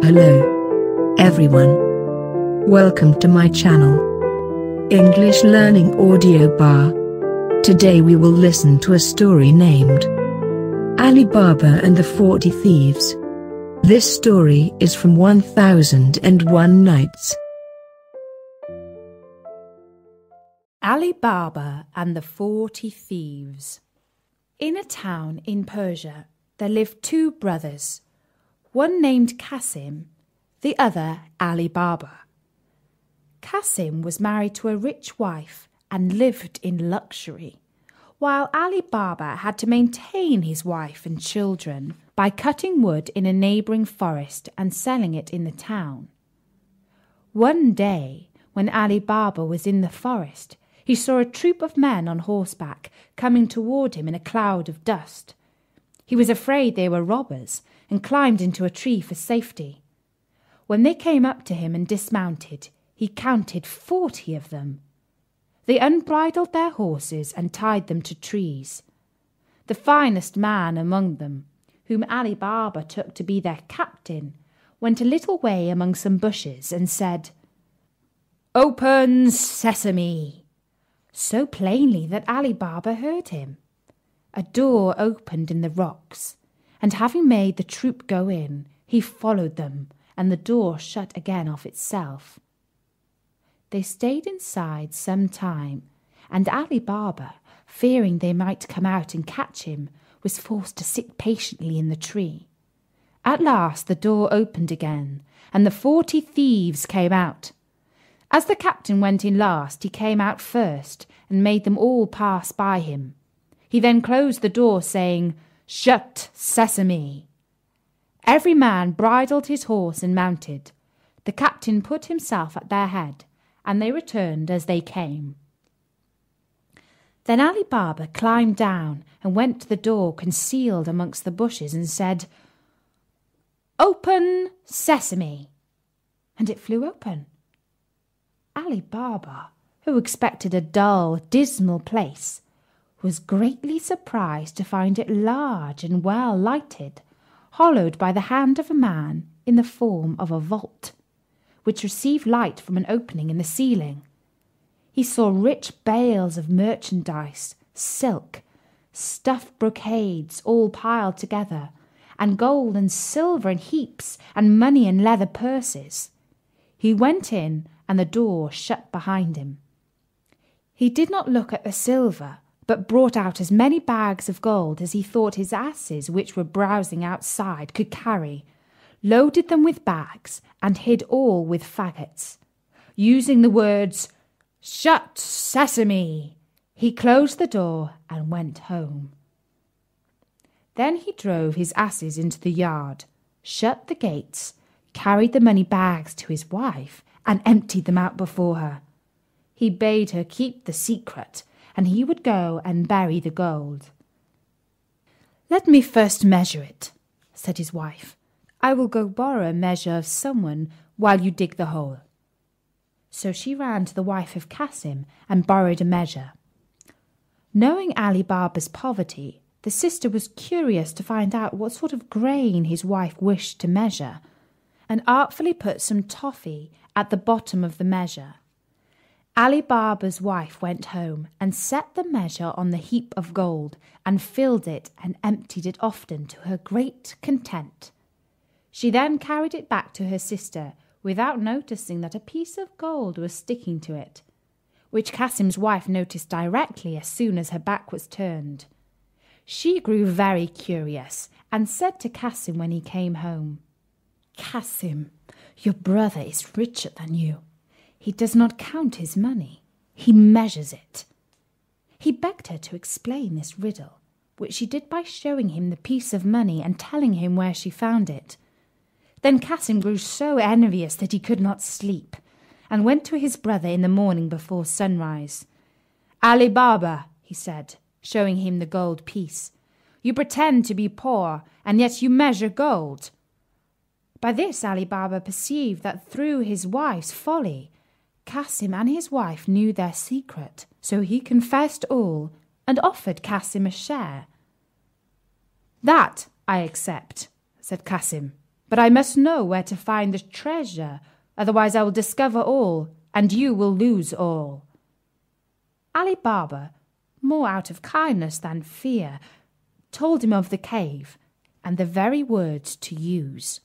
Hello, everyone. Welcome to my channel, English Learning Audio Bar. Today we will listen to a story named Alibaba and the 40 Thieves. This story is from 1001 Nights. Alibaba and the 40 Thieves. In a town in Persia, there lived two brothers one named Cassim, the other Ali Baba. Cassim was married to a rich wife and lived in luxury, while Ali Baba had to maintain his wife and children by cutting wood in a neighbouring forest and selling it in the town. One day, when Ali Baba was in the forest, he saw a troop of men on horseback coming toward him in a cloud of dust. He was afraid they were robbers and climbed into a tree for safety. When they came up to him and dismounted, he counted forty of them. They unbridled their horses and tied them to trees. The finest man among them, whom Ali Baba took to be their captain, went a little way among some bushes and said, Open sesame! So plainly that Ali Baba heard him. A door opened in the rocks. And having made the troop go in, he followed them, and the door shut again of itself. They stayed inside some time, and Ali Baba, fearing they might come out and catch him, was forced to sit patiently in the tree. At last the door opened again, and the forty thieves came out. As the captain went in last, he came out first, and made them all pass by him. He then closed the door, saying, Shut, sesame! Every man bridled his horse and mounted. The captain put himself at their head, and they returned as they came. Then Ali Baba climbed down and went to the door concealed amongst the bushes and said, Open, sesame! And it flew open. Ali Baba, who expected a dull, dismal place, was greatly surprised to find it large and well lighted, hollowed by the hand of a man in the form of a vault, which received light from an opening in the ceiling. He saw rich bales of merchandise, silk, stuff brocades all piled together, and gold and silver in heaps, and money in leather purses. He went in, and the door shut behind him. He did not look at the silver, but brought out as many bags of gold as he thought his asses, which were browsing outside, could carry, loaded them with bags, and hid all with faggots. Using the words, Shut, sesame! He closed the door and went home. Then he drove his asses into the yard, shut the gates, carried the money bags to his wife, and emptied them out before her. He bade her keep the secret and he would go and bury the gold. Let me first measure it, said his wife. I will go borrow a measure of someone while you dig the hole. So she ran to the wife of Cassim and borrowed a measure. Knowing Ali Baba's poverty, the sister was curious to find out what sort of grain his wife wished to measure, and artfully put some toffee at the bottom of the measure. Ali Baba's wife went home and set the measure on the heap of gold and filled it and emptied it often to her great content. She then carried it back to her sister without noticing that a piece of gold was sticking to it, which Cassim's wife noticed directly as soon as her back was turned. She grew very curious and said to Cassim when he came home, Cassim, your brother is richer than you he does not count his money, he measures it. He begged her to explain this riddle, which she did by showing him the piece of money and telling him where she found it. Then Cassim grew so envious that he could not sleep, and went to his brother in the morning before sunrise. Ali Baba, he said, showing him the gold piece, you pretend to be poor, and yet you measure gold. By this Ali Baba perceived that through his wife's folly Cassim and his wife knew their secret, so he confessed all and offered Cassim a share. That I accept, said Cassim, but I must know where to find the treasure, otherwise I will discover all, and you will lose all. Ali Baba, more out of kindness than fear, told him of the cave and the very words to use.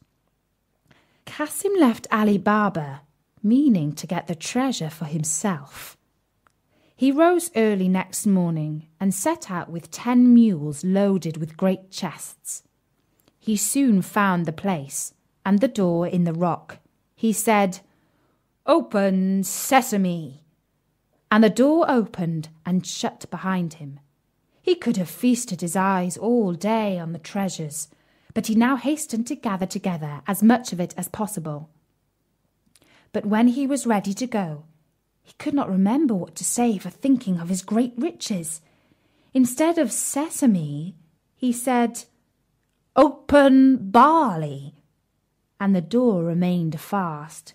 Cassim left Ali Baba meaning to get the treasure for himself. He rose early next morning and set out with ten mules loaded with great chests. He soon found the place and the door in the rock. He said, Open, Sesame! And the door opened and shut behind him. He could have feasted his eyes all day on the treasures, but he now hastened to gather together as much of it as possible but when he was ready to go, he could not remember what to say for thinking of his great riches. Instead of sesame, he said, Open barley! And the door remained fast.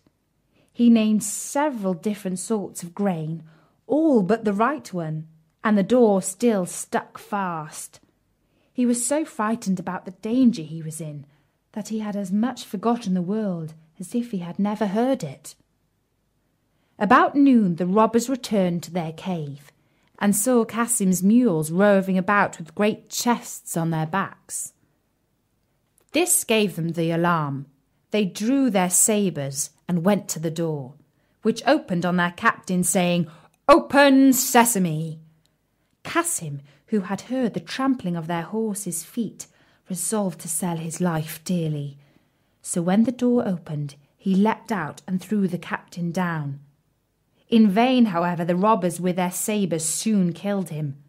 He named several different sorts of grain, all but the right one, and the door still stuck fast. He was so frightened about the danger he was in that he had as much forgotten the world as if he had never heard it. About noon the robbers returned to their cave, and saw Cassim's mules roving about with great chests on their backs. This gave them the alarm. They drew their sabres and went to the door, which opened on their captain saying, Open sesame! Cassim, who had heard the trampling of their horses' feet, resolved to sell his life dearly so when the door opened, he leapt out and threw the captain down. In vain, however, the robbers with their sabres soon killed him.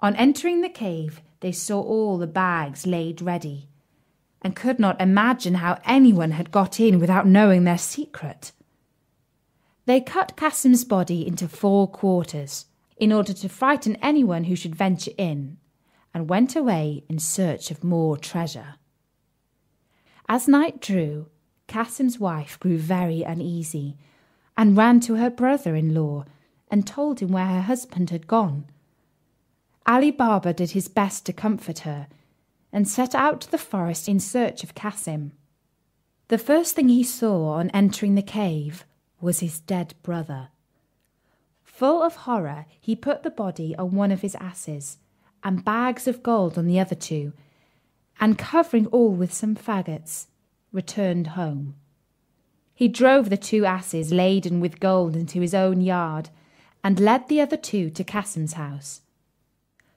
On entering the cave, they saw all the bags laid ready, and could not imagine how anyone had got in without knowing their secret. They cut Cassim's body into four quarters, in order to frighten anyone who should venture in, and went away in search of more treasure. As night drew, Cassim's wife grew very uneasy and ran to her brother in law and told him where her husband had gone. Ali Baba did his best to comfort her and set out to the forest in search of Cassim. The first thing he saw on entering the cave was his dead brother. Full of horror, he put the body on one of his asses and bags of gold on the other two and covering all with some faggots, returned home. He drove the two asses laden with gold into his own yard, and led the other two to Cassim's house.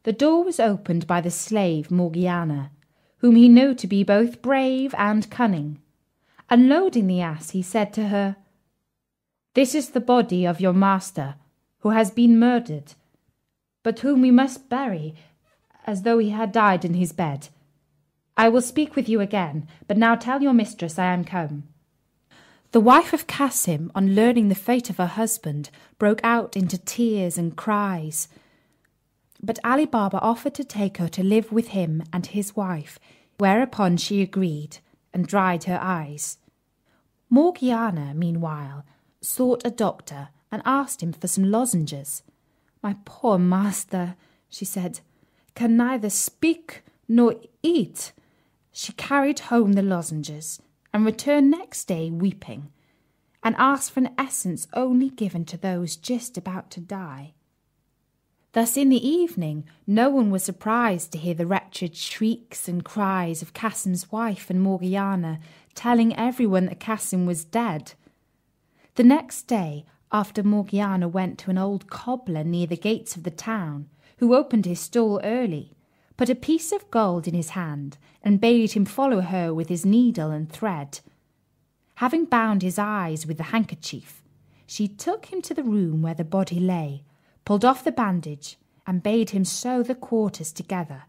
The door was opened by the slave Morgiana, whom he knew to be both brave and cunning. Unloading the ass, he said to her, This is the body of your master, who has been murdered, but whom we must bury as though he had died in his bed. I will speak with you again, but now tell your mistress I am come. The wife of Cassim, on learning the fate of her husband, broke out into tears and cries. But Ali Baba offered to take her to live with him and his wife, whereupon she agreed and dried her eyes. Morgiana, meanwhile, sought a doctor and asked him for some lozenges. My poor master, she said, can neither speak nor eat she carried home the lozenges and returned next day weeping and asked for an essence only given to those just about to die. Thus in the evening no one was surprised to hear the wretched shrieks and cries of Cassim's wife and Morgiana, telling everyone that Cassim was dead. The next day, after Morgiana went to an old cobbler near the gates of the town, who opened his stall early, put a piece of gold in his hand, and bade him follow her with his needle and thread. Having bound his eyes with the handkerchief, she took him to the room where the body lay, pulled off the bandage, and bade him sew the quarters together,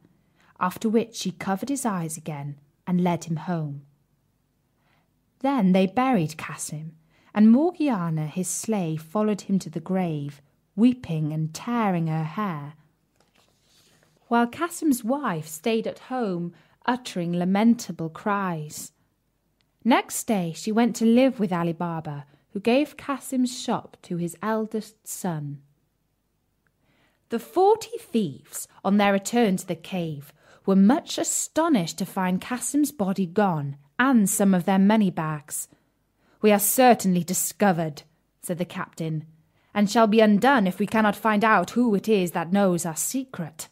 after which she covered his eyes again and led him home. Then they buried Cassim, and Morgiana his slave followed him to the grave, weeping and tearing her hair while Cassim's wife stayed at home uttering lamentable cries. Next day she went to live with Ali Baba, who gave Cassim's shop to his eldest son. The forty thieves, on their return to the cave, were much astonished to find Cassim's body gone and some of their money bags. We are certainly discovered, said the captain, and shall be undone if we cannot find out who it is that knows our secret.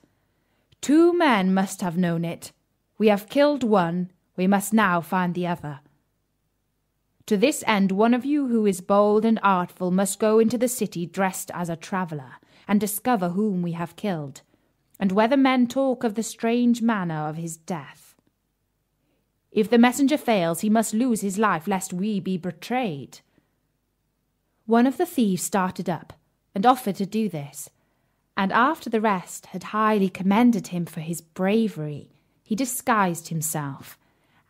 Two men must have known it. We have killed one, we must now find the other. To this end, one of you who is bold and artful must go into the city dressed as a traveller, and discover whom we have killed, and whether men talk of the strange manner of his death. If the messenger fails, he must lose his life, lest we be betrayed. One of the thieves started up, and offered to do this, and after the rest had highly commended him for his bravery, he disguised himself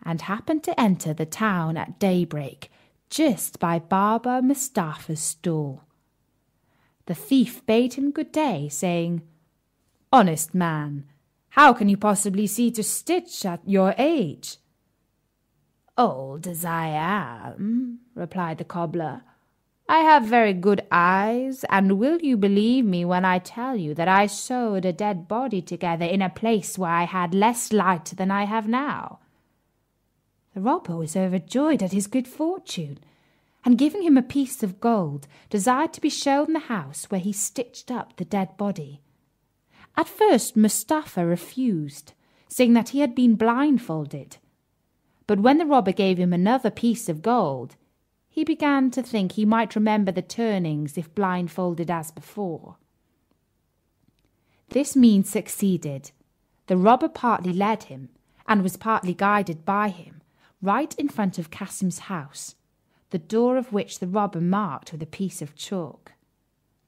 and happened to enter the town at daybreak just by Barber Mustafa's stall. The thief bade him good day, saying, Honest man, how can you possibly see to stitch at your age? Old as I am, replied the cobbler, I have very good eyes, and will you believe me when I tell you that I sewed a dead body together in a place where I had less light than I have now? The robber was overjoyed at his good fortune, and giving him a piece of gold, desired to be shown the house where he stitched up the dead body. At first Mustapha refused, saying that he had been blindfolded. But when the robber gave him another piece of gold, he began to think he might remember the turnings if blindfolded as before. This means succeeded. The robber partly led him, and was partly guided by him, right in front of Cassim's house, the door of which the robber marked with a piece of chalk.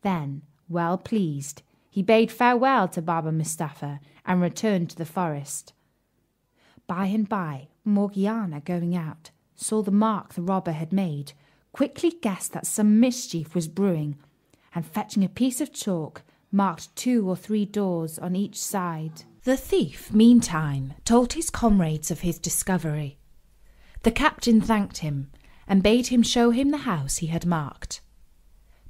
Then, well pleased, he bade farewell to Baba Mustapha and returned to the forest. By and by, Morgiana, going out, saw the mark the robber had made, quickly guessed that some mischief was brewing, and fetching a piece of chalk, marked two or three doors on each side. The thief, meantime, told his comrades of his discovery. The captain thanked him, and bade him show him the house he had marked.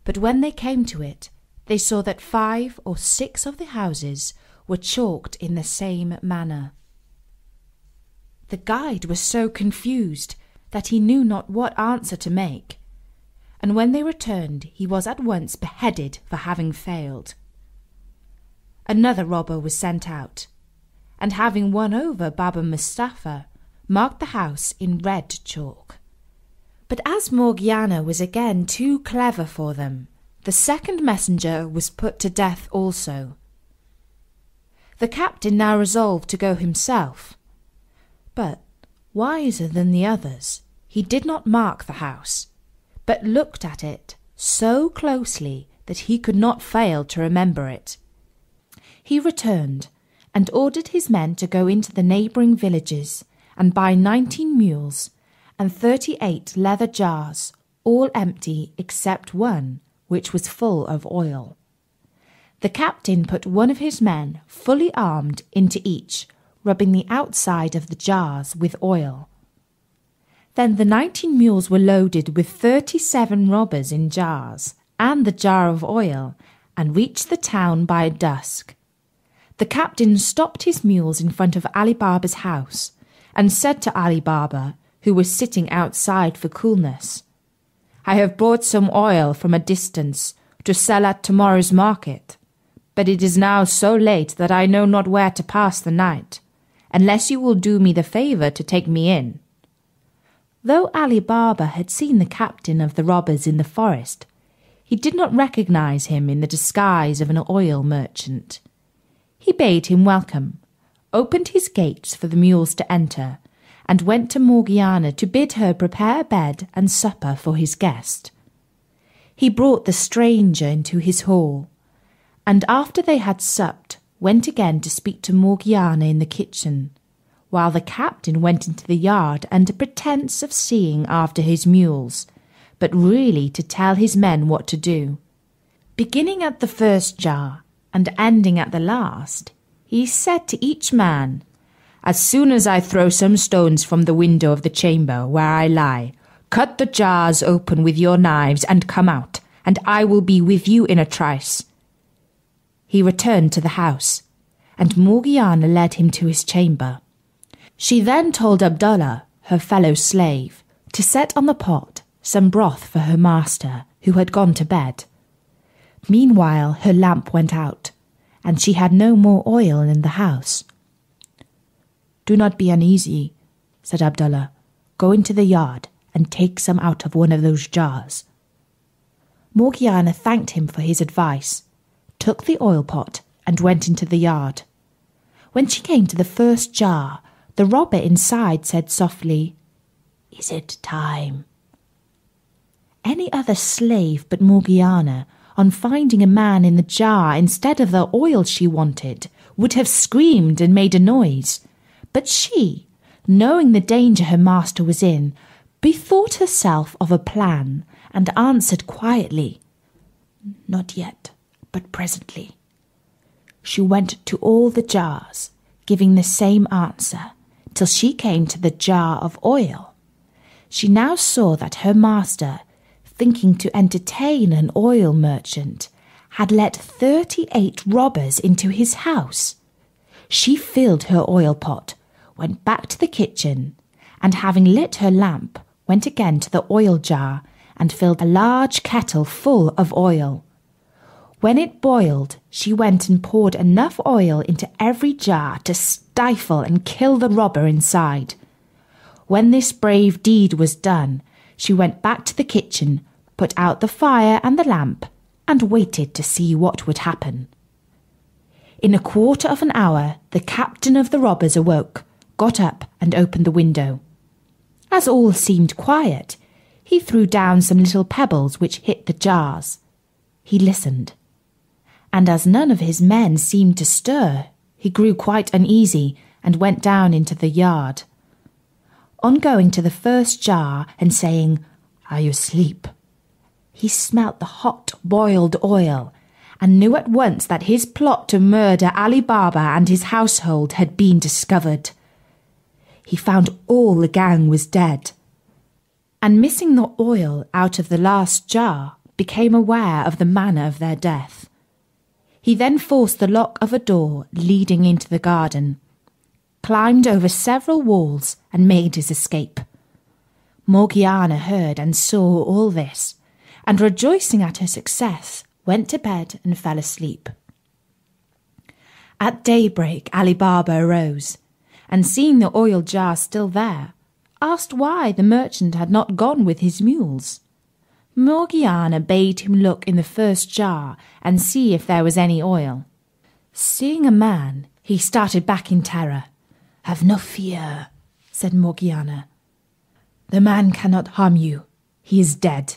But when they came to it, they saw that five or six of the houses were chalked in the same manner. The guide was so confused that he knew not what answer to make. And when they returned, he was at once beheaded for having failed. Another robber was sent out, and having won over Baba Mustapha, marked the house in red chalk. But as Morgiana was again too clever for them, the second messenger was put to death also. The captain now resolved to go himself, but, wiser than the others, he did not mark the house, but looked at it so closely that he could not fail to remember it. He returned and ordered his men to go into the neighboring villages and buy nineteen mules and thirty eight leather jars, all empty except one, which was full of oil. The captain put one of his men, fully armed, into each, rubbing the outside of the jars with oil then the 19 mules were loaded with 37 robbers in jars and the jar of oil and reached the town by dusk. The captain stopped his mules in front of Ali Baba's house and said to Ali Baba, who was sitting outside for coolness, I have brought some oil from a distance to sell at tomorrow's market, but it is now so late that I know not where to pass the night, unless you will do me the favour to take me in. Though Ali Baba had seen the captain of the robbers in the forest, he did not recognize him in the disguise of an oil merchant. He bade him welcome, opened his gates for the mules to enter, and went to Morgiana to bid her prepare a bed and supper for his guest. He brought the stranger into his hall, and after they had supped, went again to speak to Morgiana in the kitchen while the captain went into the yard under pretence of seeing after his mules, but really to tell his men what to do. Beginning at the first jar and ending at the last, he said to each man, As soon as I throw some stones from the window of the chamber where I lie, cut the jars open with your knives and come out, and I will be with you in a trice. He returned to the house, and Morgiana led him to his chamber. She then told Abdullah, her fellow slave, to set on the pot some broth for her master, who had gone to bed. Meanwhile, her lamp went out, and she had no more oil in the house. Do not be uneasy, said Abdullah. Go into the yard and take some out of one of those jars. Morgiana thanked him for his advice, took the oil pot, and went into the yard. When she came to the first jar, the robber inside said softly, Is it time? Any other slave but Morgiana, on finding a man in the jar instead of the oil she wanted, would have screamed and made a noise. But she, knowing the danger her master was in, bethought herself of a plan and answered quietly, Not yet, but presently. She went to all the jars, giving the same answer till she came to the jar of oil. She now saw that her master, thinking to entertain an oil merchant, had let thirty eight robbers into his house. She filled her oil pot, went back to the kitchen, and having lit her lamp, went again to the oil jar and filled a large kettle full of oil. When it boiled, she went and poured enough oil into every jar to stifle and kill the robber inside. When this brave deed was done, she went back to the kitchen, put out the fire and the lamp, and waited to see what would happen. In a quarter of an hour, the captain of the robbers awoke, got up, and opened the window. As all seemed quiet, he threw down some little pebbles which hit the jars. He listened and as none of his men seemed to stir, he grew quite uneasy and went down into the yard. On going to the first jar and saying, Are you asleep? he smelt the hot boiled oil and knew at once that his plot to murder Ali Baba and his household had been discovered. He found all the gang was dead. And missing the oil out of the last jar, became aware of the manner of their death. He then forced the lock of a door leading into the garden, climbed over several walls, and made his escape. Morgiana heard and saw all this, and rejoicing at her success, went to bed and fell asleep. At daybreak, Ali Baba arose, and seeing the oil jar still there, asked why the merchant had not gone with his mules. Morgiana bade him look in the first jar and see if there was any oil. Seeing a man, he started back in terror. Have no fear, said Morgiana. The man cannot harm you. He is dead.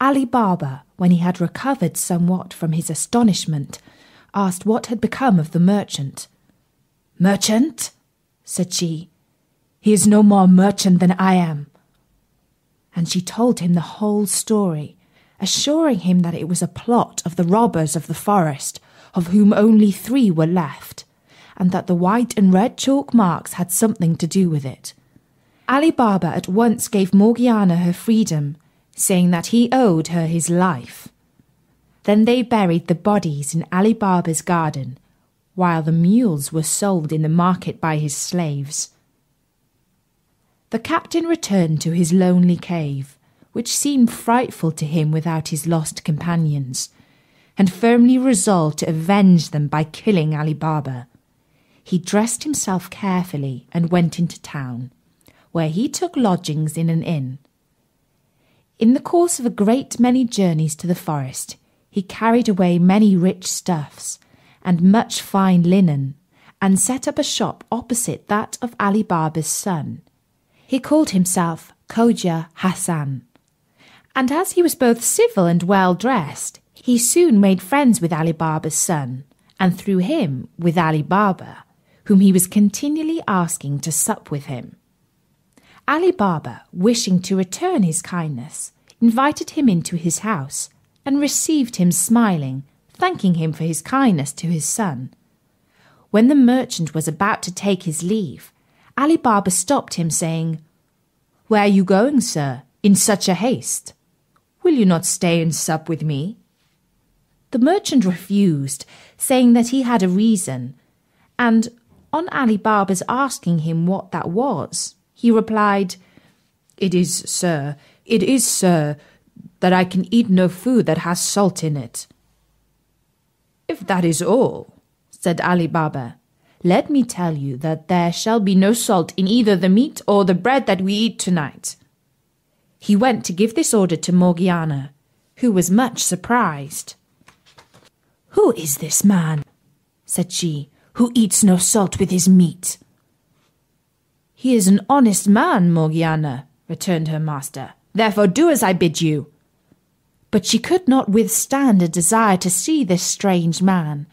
Ali Baba, when he had recovered somewhat from his astonishment, asked what had become of the merchant. Merchant? said she. He is no more merchant than I am and she told him the whole story, assuring him that it was a plot of the robbers of the forest, of whom only three were left, and that the white and red chalk marks had something to do with it. Ali Baba at once gave Morgiana her freedom, saying that he owed her his life. Then they buried the bodies in Ali Baba's garden, while the mules were sold in the market by his slaves. The captain returned to his lonely cave, which seemed frightful to him without his lost companions, and firmly resolved to avenge them by killing Ali Baba. He dressed himself carefully and went into town, where he took lodgings in an inn. In the course of a great many journeys to the forest, he carried away many rich stuffs and much fine linen, and set up a shop opposite that of Ali Baba's son he called himself Koja Hassan. And as he was both civil and well dressed, he soon made friends with Ali Baba's son, and through him with Ali Baba, whom he was continually asking to sup with him. Ali Baba, wishing to return his kindness, invited him into his house and received him smiling, thanking him for his kindness to his son. When the merchant was about to take his leave, Ali Baba stopped him, saying, Where are you going, sir, in such a haste? Will you not stay and sup with me? The merchant refused, saying that he had a reason, and on Ali Baba's asking him what that was, he replied, It is, sir, it is, sir, that I can eat no food that has salt in it. If that is all, said Ali Baba, let me tell you that there shall be no salt in either the meat or the bread that we eat tonight. He went to give this order to Morgiana, who was much surprised. Who is this man, said she, who eats no salt with his meat? He is an honest man, Morgiana, returned her master. Therefore do as I bid you. But she could not withstand a desire to see this strange man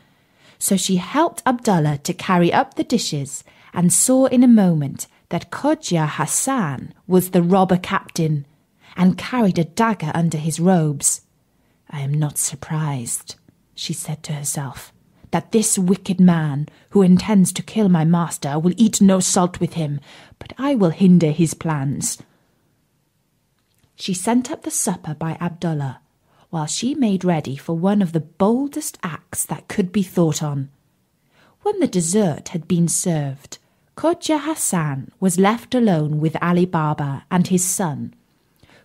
so she helped Abdullah to carry up the dishes and saw in a moment that Khodja Hassan was the robber captain and carried a dagger under his robes. I am not surprised, she said to herself, that this wicked man who intends to kill my master will eat no salt with him, but I will hinder his plans. She sent up the supper by Abdullah while she made ready for one of the boldest acts that could be thought on. When the dessert had been served, Kodja Hassan was left alone with Ali Baba and his son,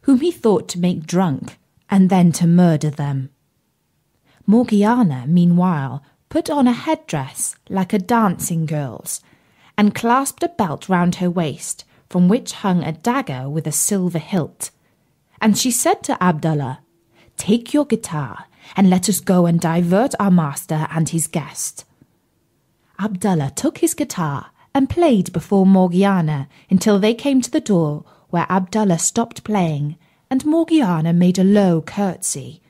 whom he thought to make drunk and then to murder them. Morgiana, meanwhile, put on a headdress like a dancing girl's and clasped a belt round her waist from which hung a dagger with a silver hilt. And she said to Abdullah, Take your guitar and let us go and divert our master and his guest. Abdullah took his guitar and played before Morgiana until they came to the door where Abdullah stopped playing and Morgiana made a low curtsy.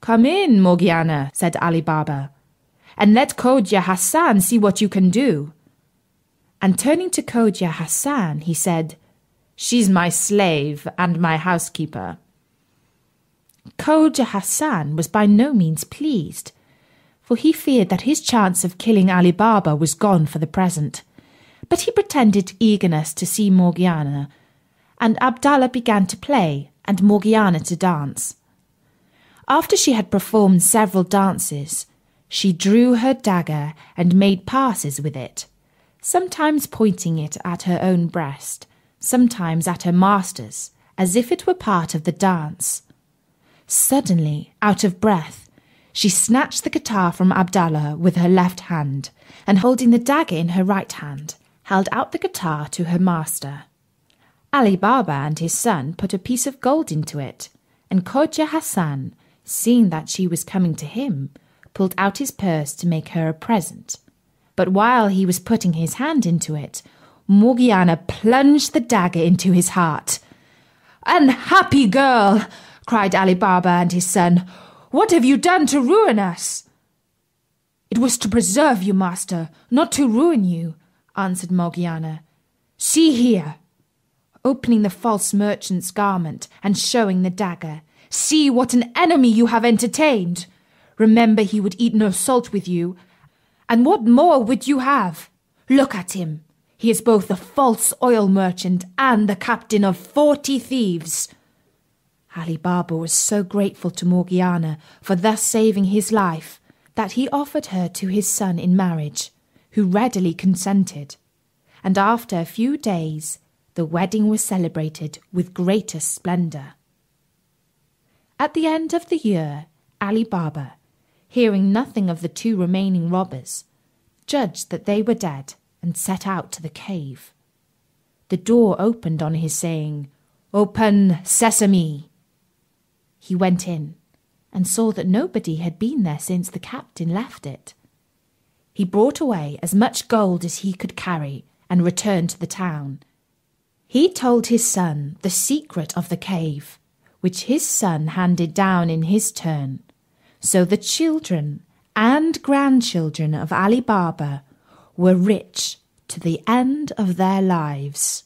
Come in, Morgiana, said Ali Baba, and let Kodja Hassan see what you can do. And turning to Kodja Hassan, he said, She's my slave and my housekeeper. Khoja Hassan was by no means pleased, for he feared that his chance of killing Ali Baba was gone for the present. But he pretended eagerness to see Morgiana, and Abdallah began to play and Morgiana to dance. After she had performed several dances, she drew her dagger and made passes with it, sometimes pointing it at her own breast, sometimes at her master's, as if it were part of the dance. Suddenly, out of breath, she snatched the guitar from Abdallah with her left hand, and holding the dagger in her right hand, held out the guitar to her master. Ali Baba and his son put a piece of gold into it, and Khoja Hassan, seeing that she was coming to him, pulled out his purse to make her a present. But while he was putting his hand into it, Morgiana plunged the dagger into his heart. Unhappy girl! cried Ali Baba and his son. What have you done to ruin us? It was to preserve you, master, not to ruin you, answered Morgiana. See here, opening the false merchant's garment and showing the dagger. See what an enemy you have entertained. Remember he would eat no salt with you. And what more would you have? Look at him. He is both the false oil merchant and the captain of forty thieves. Ali Baba was so grateful to Morgiana for thus saving his life that he offered her to his son in marriage, who readily consented. And after a few days, the wedding was celebrated with greater splendour. At the end of the year, Ali Baba, hearing nothing of the two remaining robbers, judged that they were dead and set out to the cave. The door opened on his saying, Open, Sesame! He went in and saw that nobody had been there since the captain left it. He brought away as much gold as he could carry and returned to the town. He told his son the secret of the cave, which his son handed down in his turn. So the children and grandchildren of Ali Baba were rich to the end of their lives.